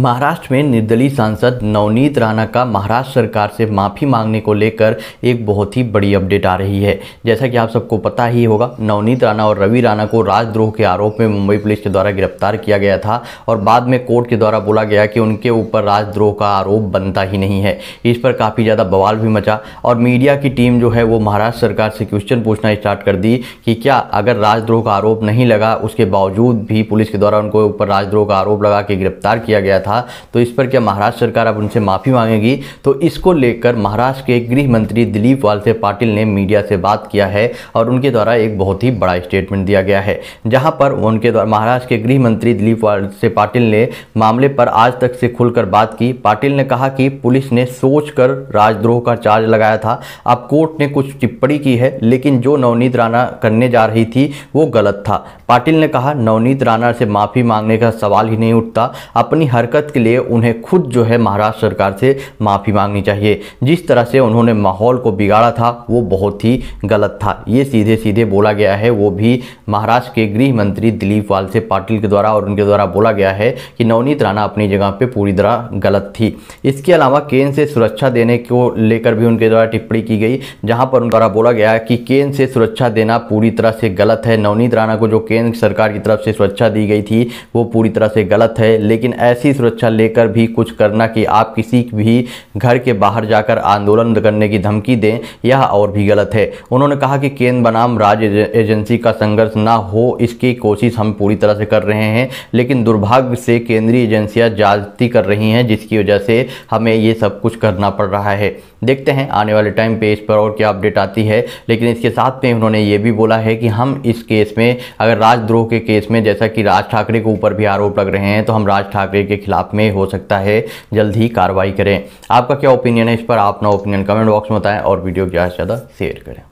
महाराष्ट्र में निर्दलीय सांसद नवनीत राणा का महाराष्ट्र सरकार से माफ़ी मांगने को लेकर एक बहुत ही बड़ी अपडेट आ रही है जैसा कि आप सबको पता ही होगा नवनीत राणा और रवि राणा को राजद्रोह के आरोप में मुंबई पुलिस के द्वारा गिरफ्तार किया गया था और बाद में कोर्ट के द्वारा बोला गया कि उनके ऊपर राजद्रोह का आरोप बनता ही नहीं है इस पर काफ़ी ज़्यादा बवाल भी मचा और मीडिया की टीम जो है वो महाराष्ट्र सरकार से क्वेश्चन पूछना स्टार्ट कर दी कि क्या अगर राजद्रोह का आरोप नहीं लगा उसके बावजूद भी पुलिस के द्वारा उनके ऊपर राजद्रोह का आरोप लगा के गिरफ्तार किया गया था तो इस पर क्या महाराष्ट्र सरकार अब उनसे माफ़ी मांगेगी तो इसको लेकर महाराष्ट्र के गृह मंत्री दिलीप वालसे पाटिल ने मीडिया से बात किया है और उनके द्वारा एक बहुत ही बड़ा स्टेटमेंट दिया गया है जहाँ पर उनके द्वारा महाराष्ट्र के गृह मंत्री दिलीप वालसे पाटिल ने मामले पर आज तक से खुलकर बात की पाटिल ने कहा कि पुलिस ने सोच कर राजद्रोह का चार्ज लगाया था अब कोर्ट ने कुछ टिप्पणी की है लेकिन जो नवनीत राणा करने जा रही थी वो गलत था पाटिल ने कहा नवनीत राणा से माफ़ी मांगने का सवाल ही नहीं उठता अपनी हर हरकत के लिए उन्हें खुद जो है महाराष्ट्र सरकार से माफ़ी मांगनी चाहिए जिस तरह से उन्होंने माहौल को बिगाड़ा था वो बहुत ही गलत था ये सीधे सीधे बोला गया है वो भी महाराष्ट्र के गृह मंत्री दिलीप वालसे पाटिल के द्वारा और उनके द्वारा बोला गया है कि नवनीत राणा अपनी जगह पर पूरी तरह गलत थी इसके अलावा केंद्र से सुरक्षा देने को लेकर भी उनके द्वारा टिप्पणी की गई जहाँ पर उन द्वारा बोला गया कि केन से सुरक्षा देना पूरी तरह से गलत है नवनीत राणा को जो केंद्र सरकार की तरफ से सुरक्षा दी गई थी वो पूरी तरह से गलत है लेकिन ऐसी सुरक्षा लेकर भी कुछ करना कि आप किसी भी घर के बाहर जाकर आंदोलन करने की धमकी दें यह और भी गलत है उन्होंने कहा कि केंद्र बनाम राज्य एजेंसी का संघर्ष ना हो इसकी कोशिश हम पूरी तरह से कर रहे हैं लेकिन दुर्भाग्य से केंद्रीय एजेंसियां जाती कर रही हैं जिसकी वजह से हमें ये सब कुछ करना पड़ रहा है देखते हैं आने वाले टाइम पे इस पर और क्या अपडेट आती है लेकिन इसके साथ में उन्होंने ये भी बोला है कि हम इस केस में अगर राजद्रोह के केस में जैसा कि राज ठाकरे के ऊपर भी आरोप लग रहे हैं तो हम राज ठाकरे के खिलाफ खिलाफ में हो सकता है जल्द ही कार्रवाई करें आपका क्या ओपिनियन है इस पर आप अपना ओपिनियन कमेंट बॉक्स में बताएं और वीडियो ज़्यादा से ज़्यादा शेयर करें